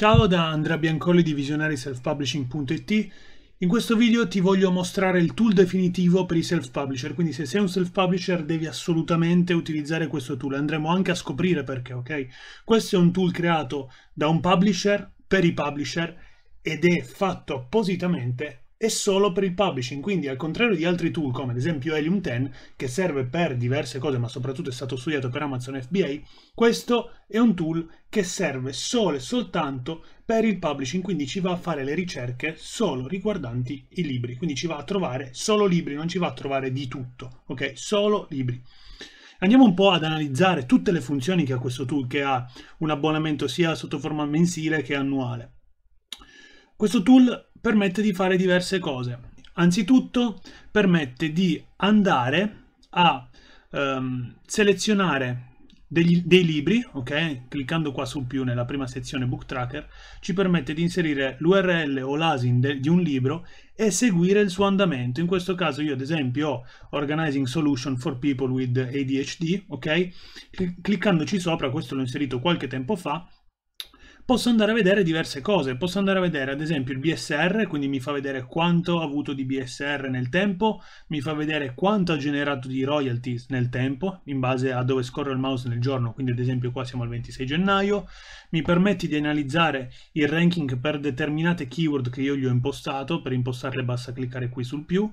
Ciao da Andrea Biancoli di visionariselfpublishing.it in questo video ti voglio mostrare il tool definitivo per i self-publisher, quindi se sei un self-publisher devi assolutamente utilizzare questo tool, andremo anche a scoprire perché, ok? Questo è un tool creato da un publisher per i publisher ed è fatto appositamente è solo per il publishing, quindi al contrario di altri tool come ad esempio Helium 10, che serve per diverse cose ma soprattutto è stato studiato per Amazon FBA, questo è un tool che serve solo e soltanto per il publishing, quindi ci va a fare le ricerche solo riguardanti i libri, quindi ci va a trovare solo libri, non ci va a trovare di tutto, ok? Solo libri. Andiamo un po' ad analizzare tutte le funzioni che ha questo tool, che ha un abbonamento sia sotto forma mensile che annuale. Questo tool permette di fare diverse cose. Anzitutto permette di andare a ehm, selezionare degli, dei libri, ok? Cliccando qua sul più nella prima sezione Book Tracker, ci permette di inserire l'URL o l'ASIN di un libro e seguire il suo andamento. In questo caso io ad esempio ho Organizing Solution for People with ADHD, ok? Cliccandoci sopra, questo l'ho inserito qualche tempo fa, posso andare a vedere diverse cose. Posso andare a vedere ad esempio il BSR, quindi mi fa vedere quanto ha avuto di BSR nel tempo, mi fa vedere quanto ha generato di royalties nel tempo, in base a dove scorre il mouse nel giorno, quindi ad esempio qua siamo al 26 gennaio, mi permette di analizzare il ranking per determinate keyword che io gli ho impostato, per impostarle basta cliccare qui sul più,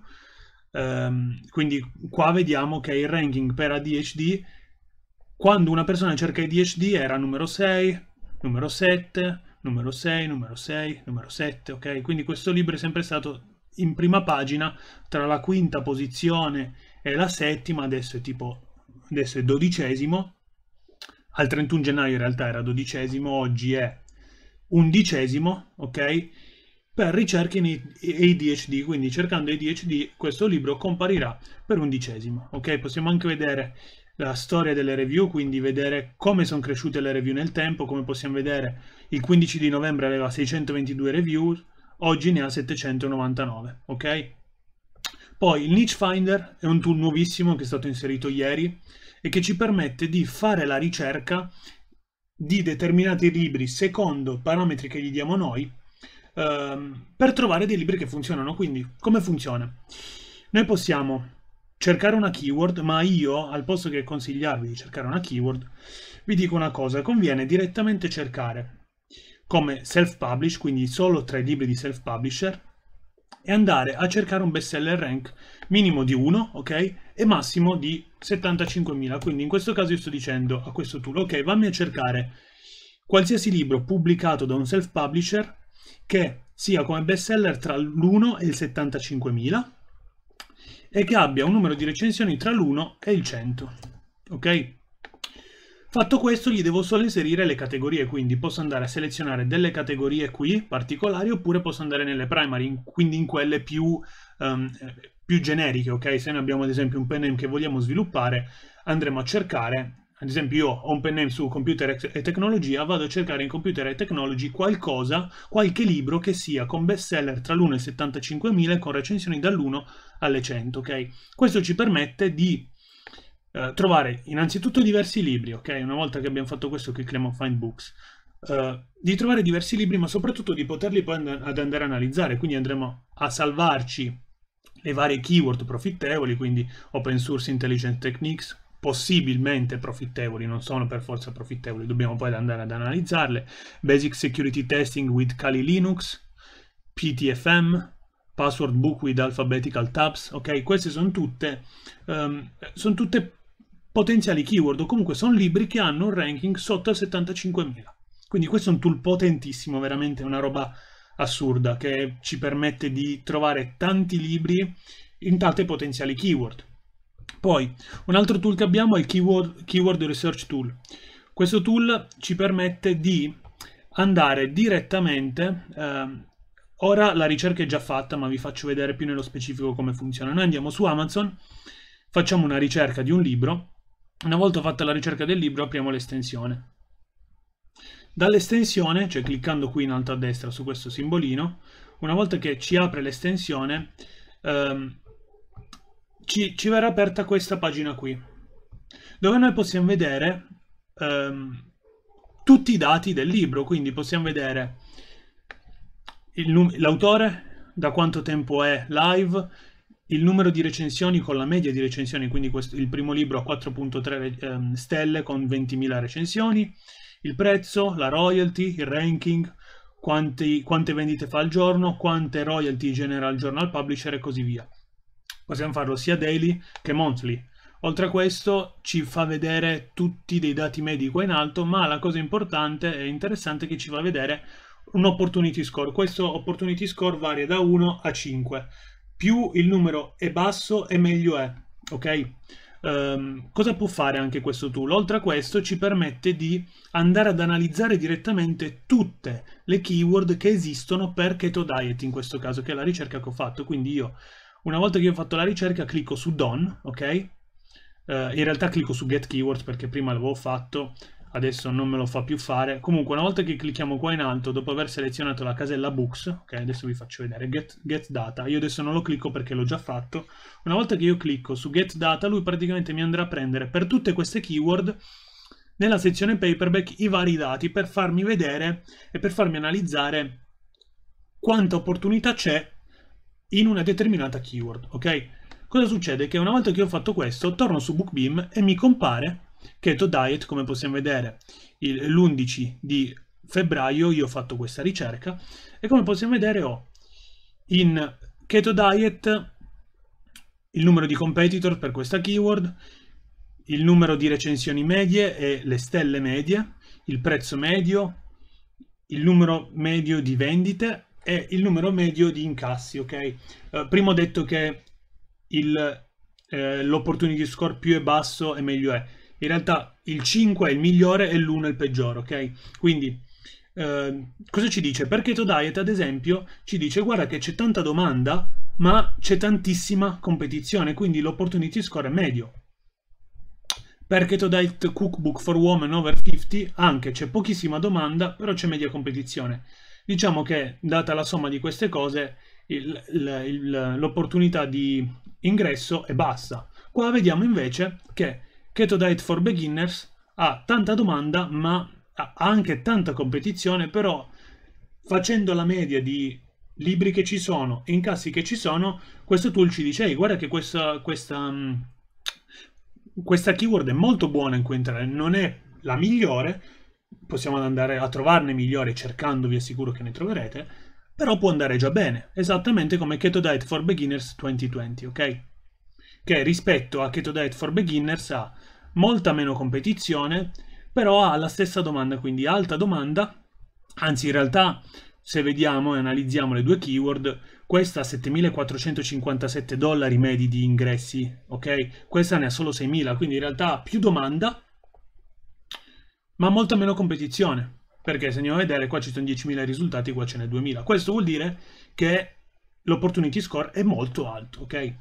um, quindi qua vediamo che il ranking per ADHD quando una persona cerca ADHD era numero 6, numero 7, numero 6, numero 6, numero 7, ok? Quindi questo libro è sempre stato in prima pagina tra la quinta posizione e la settima, adesso è tipo, adesso è dodicesimo, al 31 gennaio in realtà era dodicesimo, oggi è undicesimo, ok? Per ricerche in ADHD, quindi cercando ADHD questo libro comparirà per undicesimo, ok? Possiamo anche vedere la storia delle review, quindi vedere come sono cresciute le review nel tempo, come possiamo vedere il 15 di novembre aveva 622 review, oggi ne ha 799, ok? Poi il Niche Finder è un tool nuovissimo che è stato inserito ieri e che ci permette di fare la ricerca di determinati libri secondo parametri che gli diamo noi ehm, per trovare dei libri che funzionano. Quindi come funziona? Noi possiamo cercare una keyword, ma io, al posto che consigliarvi di cercare una keyword, vi dico una cosa, conviene direttamente cercare come self-publish, quindi solo tra i libri di self-publisher, e andare a cercare un bestseller rank minimo di 1, ok? E massimo di 75.000. Quindi in questo caso io sto dicendo a questo tool, ok, vammi a cercare qualsiasi libro pubblicato da un self-publisher che sia come bestseller tra l'1 e il 75.000 e che abbia un numero di recensioni tra l'1 e il 100. Ok? Fatto questo gli devo solo inserire le categorie, quindi posso andare a selezionare delle categorie qui particolari oppure posso andare nelle primary, quindi in quelle più, um, più generiche, ok? Se noi abbiamo ad esempio un pen name che vogliamo sviluppare andremo a cercare ad esempio io ho un pennello su computer e tecnologia, vado a cercare in computer e technology qualcosa, qualche libro che sia con best seller tra l'1 e 75.000 con recensioni dall'1 alle 100, ok? Questo ci permette di eh, trovare innanzitutto diversi libri, ok? Una volta che abbiamo fatto questo clicchiamo Find Books. Eh, di trovare diversi libri ma soprattutto di poterli poi and ad andare a analizzare quindi andremo a salvarci le varie keyword profittevoli quindi open source intelligent techniques possibilmente profittevoli, non sono per forza profittevoli, dobbiamo poi andare ad analizzarle. Basic Security Testing with Kali Linux, PTFM, Password Book with Alphabetical Tabs, ok? Queste sono tutte, um, ehm, sono tutte potenziali keyword o comunque sono libri che hanno un ranking sotto il 75.000. Quindi questo è un tool potentissimo, veramente una roba assurda che ci permette di trovare tanti libri in tante potenziali keyword. Poi, un altro tool che abbiamo è il Keyword, Keyword Research Tool. Questo tool ci permette di andare direttamente, eh, ora la ricerca è già fatta, ma vi faccio vedere più nello specifico come funziona. Noi andiamo su Amazon, facciamo una ricerca di un libro, una volta fatta la ricerca del libro apriamo l'estensione. Dall'estensione, cioè cliccando qui in alto a destra su questo simbolino, una volta che ci apre l'estensione, ehm, ci, ci, verrà aperta questa pagina qui, dove noi possiamo vedere ehm, tutti i dati del libro, quindi possiamo vedere l'autore, da quanto tempo è live, il numero di recensioni con la media di recensioni, quindi questo, il primo libro a 4.3 ehm, stelle con 20.000 recensioni, il prezzo, la royalty, il ranking, quanti, quante vendite fa al giorno, quante royalty genera il journal publisher e così via possiamo farlo sia daily che monthly. Oltre a questo ci fa vedere tutti dei dati medi qua in alto, ma la cosa importante e interessante è che ci fa vedere un opportunity score. Questo opportunity score varia da 1 a 5. Più il numero è basso e meglio è, ok? Um, cosa può fare anche questo tool? Oltre a questo ci permette di andare ad analizzare direttamente tutte le keyword che esistono per keto diet in questo caso, che è la ricerca che ho fatto. Quindi io una volta che io ho fatto la ricerca clicco su Don, ok? Eh, in realtà clicco su Get Keywords perché prima l'avevo fatto, adesso non me lo fa più fare. Comunque una volta che clicchiamo qua in alto, dopo aver selezionato la casella Books, ok, adesso vi faccio vedere, Get, get Data, io adesso non lo clicco perché l'ho già fatto. Una volta che io clicco su Get Data, lui praticamente mi andrà a prendere per tutte queste keyword nella sezione paperback i vari dati per farmi vedere e per farmi analizzare quanta opportunità c'è in una determinata keyword, ok? Cosa succede? Che una volta che ho fatto questo, torno su BookBeam e mi compare Keto Diet, come possiamo vedere, l'11 di febbraio io ho fatto questa ricerca e come possiamo vedere ho in Keto Diet il numero di competitor per questa keyword, il numero di recensioni medie e le stelle medie, il prezzo medio, il numero medio di vendite è il numero medio di incassi, ok? Uh, prima ho detto che eh, l'opportunity score più è basso e meglio è. In realtà il 5 è il migliore e l'1 è il peggiore, ok? Quindi eh, cosa ci dice? Perché Todiet, ad esempio, ci dice guarda che c'è tanta domanda, ma c'è tantissima competizione, quindi l'opportunity score è medio. Perché Todiet Cookbook for Women Over 50 anche c'è pochissima domanda, però c'è media competizione. Diciamo che, data la somma di queste cose, l'opportunità di ingresso è bassa. Qua vediamo invece che Keto Diet for Beginners ha tanta domanda, ma ha anche tanta competizione, però facendo la media di libri che ci sono e incassi che ci sono, questo tool ci dice, ehi, guarda che questa, questa, mm, questa keyword è molto buona in cui entrare, non è la migliore, possiamo andare a trovarne migliori cercando, vi assicuro che ne troverete, però può andare già bene, esattamente come Keto Diet for Beginners 2020, ok? Che rispetto a Keto Diet for Beginners ha molta meno competizione, però ha la stessa domanda, quindi alta domanda, anzi in realtà se vediamo e analizziamo le due keyword, questa ha 7.457 dollari medi di ingressi, ok? Questa ne ha solo 6.000, quindi in realtà ha più domanda, ma molta meno competizione, perché se andiamo a vedere qua ci sono 10.000 risultati, qua ce n'è 2.000. Questo vuol dire che l'opportunity score è molto alto, ok?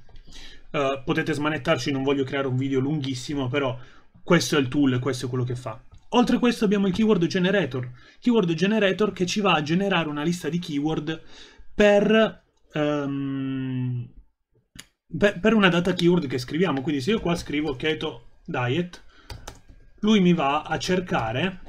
Uh, potete smanettarci, non voglio creare un video lunghissimo, però questo è il tool, questo è quello che fa. Oltre a questo abbiamo il keyword generator, keyword generator che ci va a generare una lista di keyword per, um, per, per una data keyword che scriviamo. Quindi se io qua scrivo keto diet, lui mi va a cercare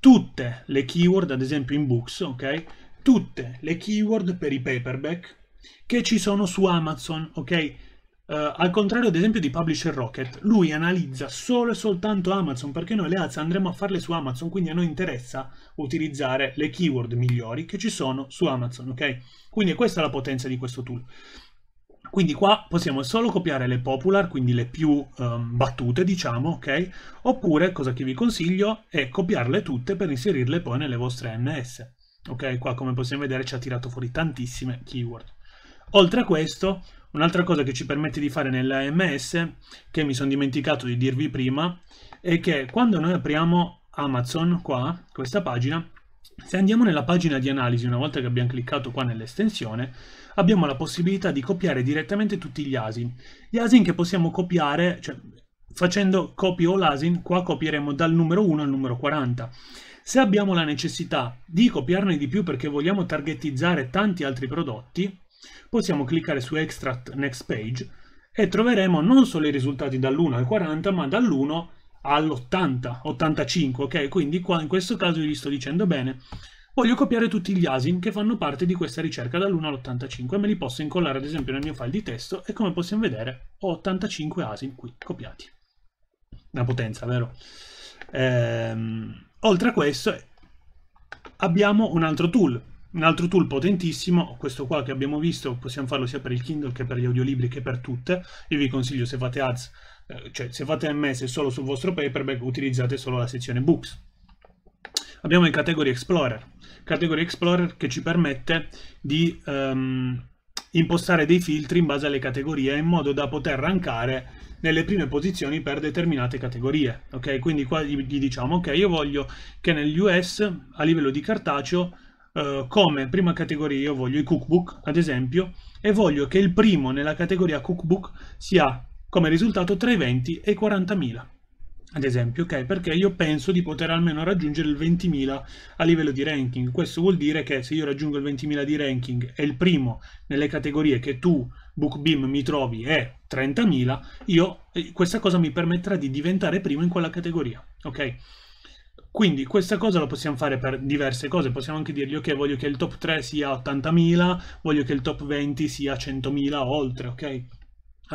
tutte le keyword, ad esempio in Books, ok? Tutte le keyword per i paperback che ci sono su Amazon, ok? Uh, al contrario ad esempio di Publisher Rocket, lui analizza solo e soltanto Amazon perché noi le alze andremo a farle su Amazon, quindi a noi interessa utilizzare le keyword migliori che ci sono su Amazon, ok? Quindi questa è la potenza di questo tool. Quindi qua possiamo solo copiare le popular, quindi le più um, battute, diciamo, ok? Oppure, cosa che vi consiglio, è copiarle tutte per inserirle poi nelle vostre NS. Ok, qua come possiamo vedere ci ha tirato fuori tantissime keyword. Oltre a questo, un'altra cosa che ci permette di fare nell'AMS, che mi sono dimenticato di dirvi prima, è che quando noi apriamo Amazon, qua, questa pagina, se andiamo nella pagina di analisi, una volta che abbiamo cliccato qua nell'estensione, abbiamo la possibilità di copiare direttamente tutti gli asin. Gli asin che possiamo copiare, cioè facendo copy all asin, qua copieremo dal numero 1 al numero 40. Se abbiamo la necessità di copiarne di più perché vogliamo targetizzare tanti altri prodotti, possiamo cliccare su Extract Next Page e troveremo non solo i risultati dall'1 al 40, ma dall'1 all'80, 85, ok? Quindi qua in questo caso gli sto dicendo bene, Voglio copiare tutti gli ASIN che fanno parte di questa ricerca dall'1 all'85 e me li posso incollare ad esempio nel mio file di testo e come possiamo vedere ho 85 ASIN qui copiati. Una potenza, vero? Ehm, oltre a questo abbiamo un altro tool, un altro tool potentissimo, questo qua che abbiamo visto, possiamo farlo sia per il Kindle che per gli audiolibri che per tutte. Io vi consiglio se fate ads, eh, cioè se fate MS solo sul vostro paperback utilizzate solo la sezione books abbiamo il Category Explorer. Category Explorer che ci permette di um, impostare dei filtri in base alle categorie in modo da poter rankare nelle prime posizioni per determinate categorie. Ok, quindi qua gli, diciamo, ok, io voglio che negli US a livello di cartaceo uh, come prima categoria io voglio i cookbook, ad esempio, e voglio che il primo nella categoria cookbook sia come risultato tra i 20 e i 40.000 ad esempio, ok? Perché io penso di poter almeno raggiungere il 20.000 a livello di ranking. Questo vuol dire che se io raggiungo il 20.000 di ranking e il primo nelle categorie che tu, BookBeam, mi trovi è 30.000, io, eh, questa cosa mi permetterà di diventare primo in quella categoria, ok? Quindi questa cosa la possiamo fare per diverse cose, possiamo anche dirgli ok voglio che il top 3 sia 80.000, voglio che il top 20 sia 100.000 oltre, ok?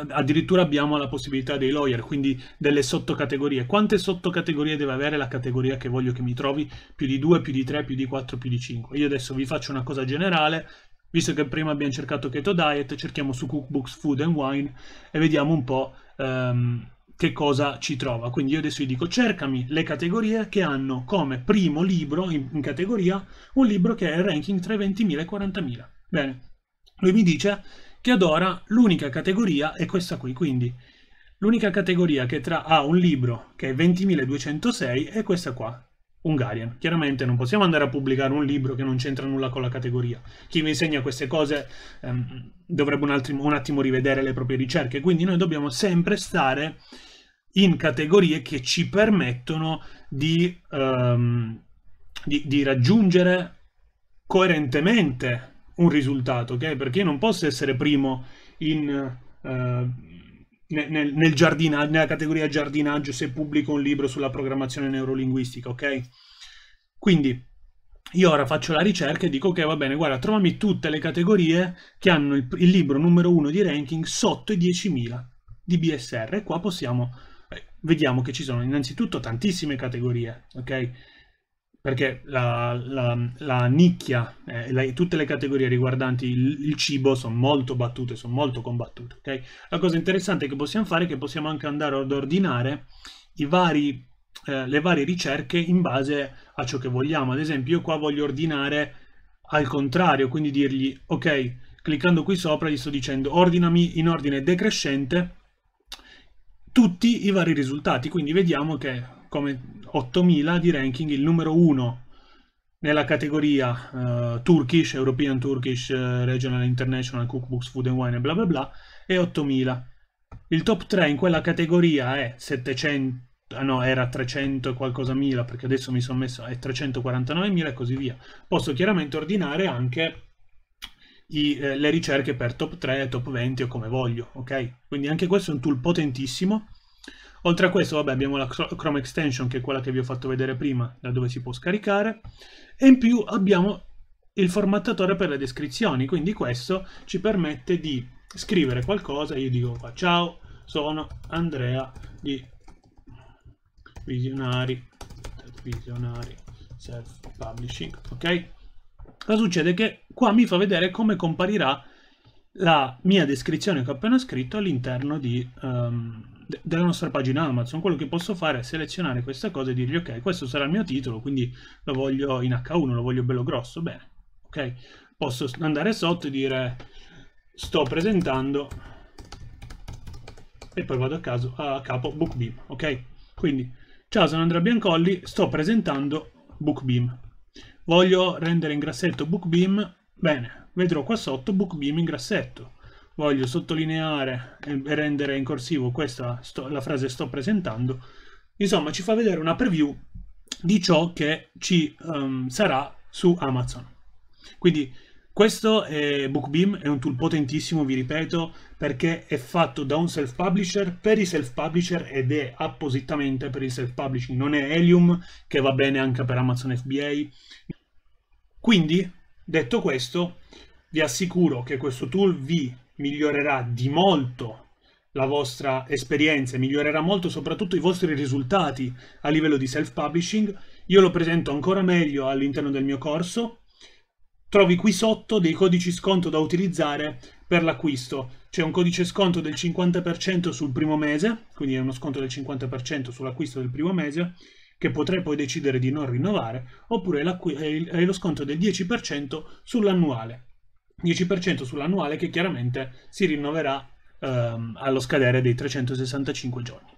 addirittura abbiamo la possibilità dei lawyer, quindi delle sottocategorie. Quante sottocategorie deve avere la categoria che voglio che mi trovi? Più di 2, più di 3, più di 4, più di 5. Io adesso vi faccio una cosa generale, visto che prima abbiamo cercato Keto Diet, cerchiamo su Cookbooks Food and Wine e vediamo un po' um, che cosa ci trova. Quindi io adesso vi dico cercami le categorie che hanno come primo libro in, in categoria un libro che è il ranking tra i 20.000 e i 40.000. Bene, lui mi dice che ad l'unica categoria è questa qui, quindi l'unica categoria che tra ha ah, un libro che è 20.206 è questa qua, Hungarian. Chiaramente non possiamo andare a pubblicare un libro che non c'entra nulla con la categoria. Chi mi insegna queste cose ehm, dovrebbe un, altro, un attimo rivedere le proprie ricerche, quindi noi dobbiamo sempre stare in categorie che ci permettono di, um, di, di, raggiungere coerentemente un risultato, ok? Perché io non posso essere primo in, uh, nel, nel giardina, nella categoria giardinaggio se pubblico un libro sulla programmazione neurolinguistica, ok? Quindi io ora faccio la ricerca e dico ok va bene, guarda, trovami tutte le categorie che hanno il, il libro numero uno di ranking sotto i 10.000 di BSR e qua possiamo, eh, vediamo che ci sono innanzitutto tantissime categorie, ok? perché la, la, la nicchia, eh, tutte le categorie riguardanti il, il, cibo sono molto battute, sono molto combattute. Okay? La cosa interessante che possiamo fare è che possiamo anche andare ad ordinare vari, eh, le varie ricerche in base a ciò che vogliamo. Ad esempio, io qua voglio ordinare al contrario, quindi dirgli, ok, cliccando qui sopra gli sto dicendo ordinami in ordine decrescente tutti i vari risultati. Quindi vediamo che come 8000 di ranking il numero 1 nella categoria uh, Turkish, European Turkish eh, Regional International Cookbooks Food and Wine e bla bla bla e 8000. Il top 3 in quella categoria è 700 no, era 300 e qualcosa mila, perché adesso mi sono messo è 349 mila e così via. Posso chiaramente ordinare anche i, eh, le ricerche per top 3, top 20 o come voglio, ok? Quindi anche questo è un tool potentissimo Oltre a questo, vabbè, abbiamo la Chrome Extension, che è quella che vi ho fatto vedere prima, da dove si può scaricare, e in più abbiamo il formattatore per le descrizioni, quindi questo ci permette di scrivere qualcosa, io dico qua, ciao, sono Andrea di Visionari, Visionari Self Publishing, ok? Cosa succede? Che qua mi fa vedere come comparirà la mia descrizione che ho appena scritto all'interno di, um, della nostra pagina Amazon. Quello che posso fare è selezionare questa cosa e dirgli ok, questo sarà il mio titolo, quindi lo voglio in H1, lo voglio bello grosso, bene, ok? Posso andare sotto e dire sto presentando e poi vado a caso a capo BookBeam, ok? Quindi, ciao, sono Andrea Biancolli, sto presentando BookBeam. Voglio rendere in grassetto BookBeam, bene, vedrò qua sotto BookBeam in grassetto voglio sottolineare e rendere in corsivo questa sto, la frase sto presentando, insomma ci fa vedere una preview di ciò che ci um, sarà su Amazon. Quindi questo è BookBeam, è un tool potentissimo, vi ripeto, perché è fatto da un self-publisher per i self-publisher ed è appositamente per il self-publishing, non è Helium che va bene anche per Amazon FBA. Quindi, detto questo, vi assicuro che questo tool vi migliorerà di molto la vostra esperienza, migliorerà molto soprattutto i vostri risultati a livello di self-publishing. Io lo presento ancora meglio all'interno del mio corso. Trovi qui sotto dei codici sconto da utilizzare per l'acquisto. C'è un codice sconto del 50% sul primo mese, quindi è uno sconto del 50% sull'acquisto del primo mese, che potrai poi decidere di non rinnovare, oppure lo sconto del 10% sull'annuale. 10% sull'annuale che chiaramente si rinnoverà ehm, allo scadere dei 365 giorni.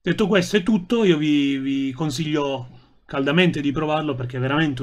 Detto questo è tutto, io vi, vi consiglio caldamente di provarlo perché è veramente una